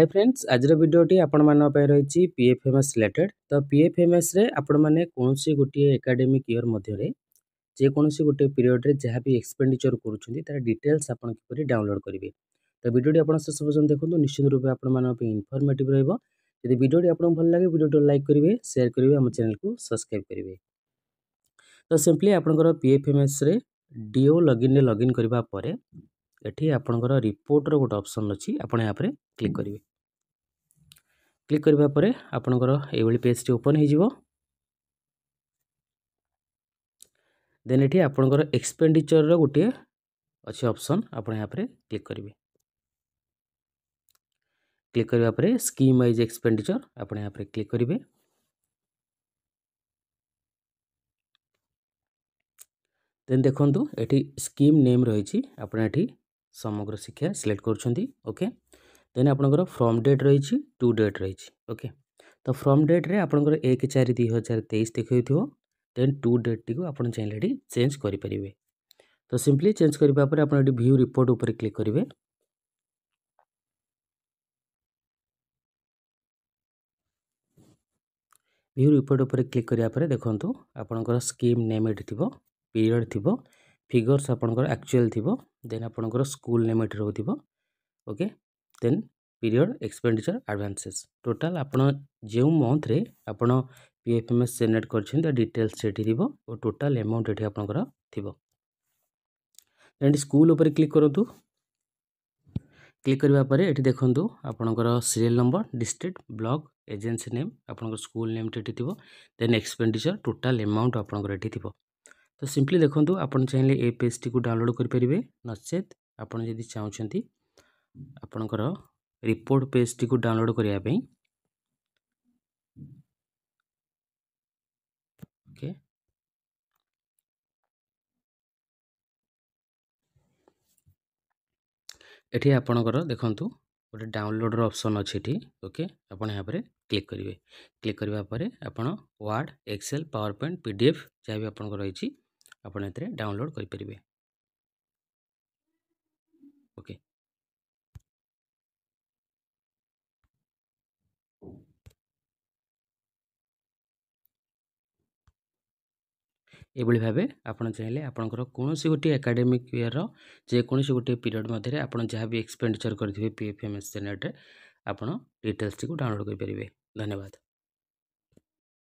high friends ଆଜିର ଭିଡ଼ିଓଟି ଆପଣମାନଙ୍କ ପାଇଁ ରହିଛି P F M S related ତ ପି ଏଫ୍ ଏମ୍ ଏସ୍ରେ ଆପଣମାନେ କୌଣସି ଗୋଟିଏ ଏକାଡେମିକ୍ ଇୟର୍ ମଧ୍ୟରେ ଯେକୌଣସି ଗୋଟିଏ ପିରିୟଡ଼ରେ ଯାହା ବି ଏକ୍ସପେଣ୍ଡିଚର୍ କରୁଛନ୍ତି ତା'ର ଡିଟେଲ୍ସ ଆପଣ କିପରି ଡାଉନଲୋଡ଼୍ କରିବେ ତ ଭିଡ଼ିଓଟି ଆପଣ ଶେଷ ପର୍ଯ୍ୟନ୍ତ ଦେଖନ୍ତୁ ନିଶ୍ଚିତ ରୂପେ ଆପଣମାନଙ୍କ ପାଇଁ ଇନଫର୍ମେଟିଭ୍ ରହିବ ଯଦି ଭିଡ଼ିଓଟି ଆପଣଙ୍କୁ ଭଲ ଲାଗେ ଭିଡ଼ିଓଟିକୁ ଲାଇକ୍ କରିବେ ସେୟାର କରିବେ ଆମ ଚ୍ୟାନେଲକୁ ସବସ୍କ୍ରାଇବ୍ କରିବେ ତ ସିମ୍ପଲି ଆପଣଙ୍କର ପି ଏଫ୍ ଏମ୍ ଏସ୍ରେ ଡିଓ ଲଗ୍ଇନ୍ରେ ଲଗ୍ଇନ୍ କରିବା ପରେ ଏଠି ଆପଣଙ୍କର ରିପୋର୍ଟର ଗୋଟେ ଅପସନ୍ ଅଛି ଆପଣ ଏହା ଉପରେ କ୍ଲିକ୍ କରିବେ କ୍ଲିକ୍ କରିବା ପରେ ଆପଣଙ୍କର ଏଇଭଳି ପେଜ୍ଟି ଓପନ୍ ହୋଇଯିବ ଦେନ୍ ଏଠି ଆପଣଙ୍କର ଏକ୍ସପେଣ୍ଡିଚରର ଗୋଟିଏ ଅଛି ଅପସନ୍ ଆପଣ ଏହା ଉପରେ କ୍ଲିକ୍ କରିବେ କ୍ଲିକ୍ କରିବା ପରେ ସ୍କିମ୍ ୱାଇଜ୍ ଏକ୍ସପେଣ୍ଡିଚର ଆପଣ ଏହା ଉପରେ କ୍ଲିକ୍ କରିବେ ଦେନ୍ ଦେଖନ୍ତୁ ଏଠି ସ୍କିମ୍ ନେମ୍ ରହିଛି ଆପଣ ଏଠି ସମଗ୍ର ଶିକ୍ଷା ସିଲେକ୍ଟ କରୁଛନ୍ତି ଓକେ ଦେନ୍ ଆପଣଙ୍କର ଫ୍ରମ୍ ଡେଟ୍ ରହିଛି ଟୁ ଡେଟ୍ ରହିଛି ଓକେ ତ ଫ୍ରମ୍ ଡେଟ୍ରେ ଆପଣଙ୍କର ଏକ ଚାରି ଦୁଇ ହଜାର ତେଇଶ ଦେଖାଇଥିବ ଦେନ୍ ଟୁ ଡେଟ୍ଟିକୁ ଆପଣ ଚାହିଁଲେ ଏଠି ଚେଞ୍ଜ କରିପାରିବେ ତ ସିମ୍ପଲି ଚେଞ୍ଜ କରିବା ପରେ ଆପଣ ଏଠି ଭ୍ୟୁ ରିପୋର୍ଟ ଉପରେ କ୍ଲିକ୍ କରିବେ ଭ୍ୟୁ ରିପୋର୍ଟ ଉପରେ କ୍ଲିକ୍ କରିବା ପରେ ଦେଖନ୍ତୁ ଆପଣଙ୍କର ସ୍କିମ୍ ନେମ୍ ଏଠି ଥିବ ପିରିୟଡ଼ ଥିବ ଫିଗର୍ସ ଆପଣଙ୍କର ଆକ୍ଚୁଆଲ୍ ଥିବ ଦେନ୍ ଆପଣଙ୍କର ସ୍କୁଲ ନେମ୍ ଏଠି ରହୁଥିବ okay then period expenditure advances total ଆପଣ ଯେଉଁ ମନ୍ଥରେ ଆପଣ P F M S generate କରିଛନ୍ତି ତା ଡିଟେଲ୍ସ ସେଠି ଥିବ ଓ ଟୋଟାଲ ଆମାଉଣ୍ଟ ଏଠି ଆପଣଙ୍କର ଥିବ ଏଠି ସ୍କୁଲ ଉପରେ କ୍ଲିକ୍ କରନ୍ତୁ କ୍ଲିକ୍ କରିବା ପରେ ଏଠି ଦେଖନ୍ତୁ ଆପଣଙ୍କର serial number district block agency name ଆପଣଙ୍କର ସ୍କୁଲ ନେମ୍ଟି ଏଠି ଥିବ ଦେନ୍ ଏକ୍ସପେଣ୍ଡିଚର ଟୋଟାଲ ଆମାଉଣ୍ଟ ଆପଣଙ୍କର ଏଠି ଥିବ ତ ସିମ୍ପଲି ଦେଖନ୍ତୁ ଆପଣ ଚାହିଁଲେ ଏ ପେଜ୍ଟିକୁ ଡାଉନଲୋଡ଼୍ କରିପାରିବେ ନଚେତ୍ ଆପଣ ଯଦି ଚାହୁଁଛନ୍ତି ଆପଣଙ୍କର ରିପୋର୍ଟ ପେଜ୍ଟିକୁ ଡାଉନଲୋଡ଼୍ କରିବା ପାଇଁ ଓକେ ଏଠି ଆପଣଙ୍କର ଦେଖନ୍ତୁ ଗୋଟେ ଡାଉନଲୋଡ଼ର ଅପସନ୍ ଅଛି ଏଠି ଓକେ ଆପଣ ଏହା ଉପରେ କ୍ଲିକ୍ କରିବେ କ୍ଲିକ୍ କରିବା ପରେ ଆପଣ Word Excel PowerPoint P D F ଯାହା ବି ଆପଣଙ୍କର ରହିଛି ଆପଣ ଏଥିରେ ଡାଉନଲୋଡ଼୍ କରିପାରିବେ ଓକେ ଏଭଳି ଭାବେ ଆପଣ ଚାହିଁଲେ ଆପଣଙ୍କର କୌଣସି ଗୋଟିଏ ଏକାଡେମିକ୍ ଇୟର୍ର ଯେକୌଣସି ଗୋଟିଏ ପିରିୟଡ଼ ମଧ୍ୟରେ ଆପଣ ଯାହା ବି ଏକ୍ସପେଣ୍ଡିଚର୍ କରିଥିବେ ପି ଏଫ୍ ଏମ୍ ଏସ୍ ଜେନେଟ୍ରେ ଆପଣ ଡିଟେଲ୍ସଟିକୁ ଡାଉନଲୋଡ଼୍ କରିପାରିବେ ଧନ୍ୟବାଦ